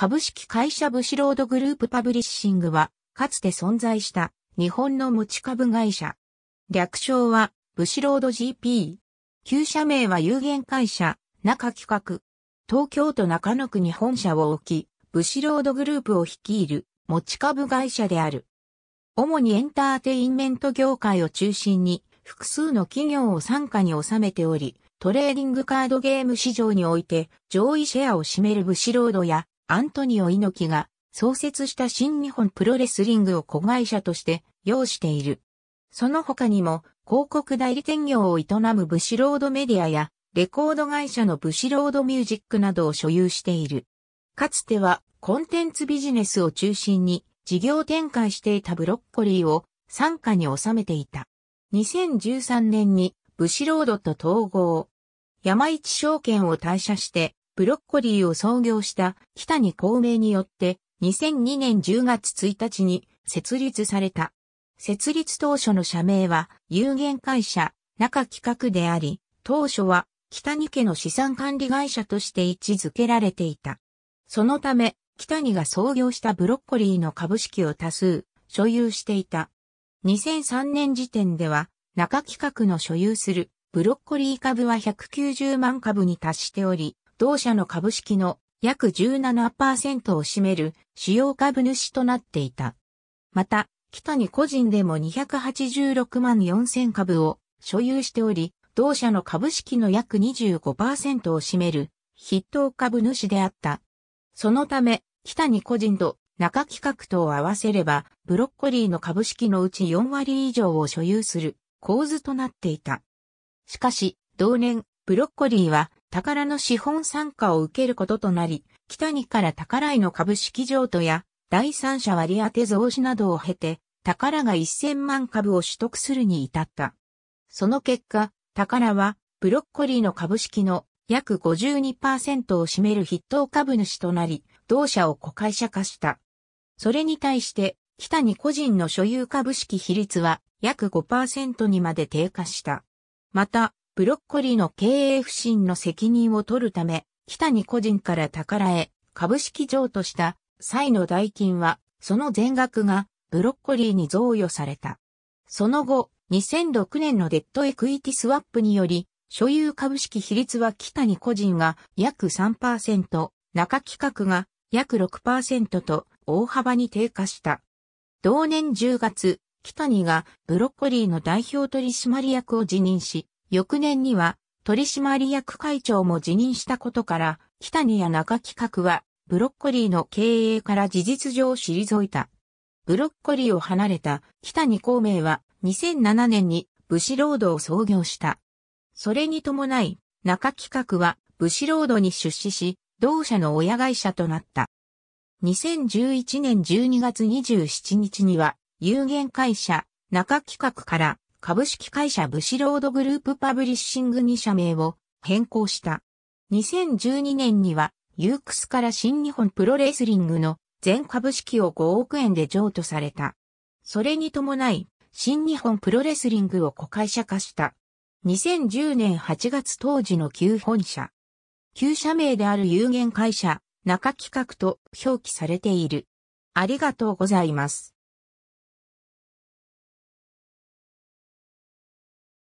株式会社ブシロードグループパブリッシングは、かつて存在した日本の持ち株会社。略称は、ブシロード GP。旧社名は有限会社、中企画。東京都中野区に本社を置き、ブシロードグループを率いる持ち株会社である。主にエンターテインメント業界を中心に、複数の企業を傘下に収めており、トレーディングカードゲーム市場において上位シェアを占めるブシロードやアントニオ猪木が創設した新日本プロレスリングを子会社として用している。その他にも広告代理店業を営むブシロードメディアやレコード会社のブシロードミュージックなどを所有している。かつてはコンテンツビジネスを中心に事業展開していたブロッコリーを傘下に収めていた。2013年にブシロードと統合。山一証券を退社してブロッコリーを創業した北に公明によって2002年10月1日に設立された。設立当初の社名は有限会社中企画であり、当初は北に家の資産管理会社として位置づけられていた。そのため、北にが創業したブロッコリーの株式を多数所有していた。2003年時点では中企画の所有するブロッコリー株は190万株に達しており、同社の株式の約17%を占める主要株主となっていた。また、北に個人でも286万4000株を所有しており、同社の株式の約25%を占める筆頭株主であった。そのため、北に個人と中企画とを合わせれば、ブロッコリーの株式のうち4割以上を所有する構図となっていた。しかし、同年、ブロッコリーは宝の資本参加を受けることとなり、北にから宝井の株式譲渡や第三者割当増資などを経て、宝が1000万株を取得するに至った。その結果、宝はブロッコリーの株式の約52%を占める筆頭株主となり、同社を子会社化した。それに対して、北に個人の所有株式比率は約5%にまで低下した。また、ブロッコリーの経営不振の責任を取るため、北に個人から宝へ株式譲渡した際の代金は、その全額がブロッコリーに贈与された。その後、2006年のデッドエクイティスワップにより、所有株式比率は北に個人が約3%、中企画が約6%と大幅に低下した。同年10月、北にがブロッコリーの代表取締役を辞任し、翌年には取締役会長も辞任したことから、北谷や中企画はブロッコリーの経営から事実上退いた。ブロッコリーを離れた北谷孔明は2007年に武士ロードを創業した。それに伴い、中企画は武士ロードに出資し、同社の親会社となった。2011年12月27日には、有限会社、中企画から株式会社ブシロードグループパブリッシングに社名を変更した。2012年には、ユークスから新日本プロレスリングの全株式を5億円で譲渡された。それに伴い、新日本プロレスリングを子会社化した。2010年8月当時の旧本社。旧社名である有限会社、中企画と表記されている。ありがとうございます。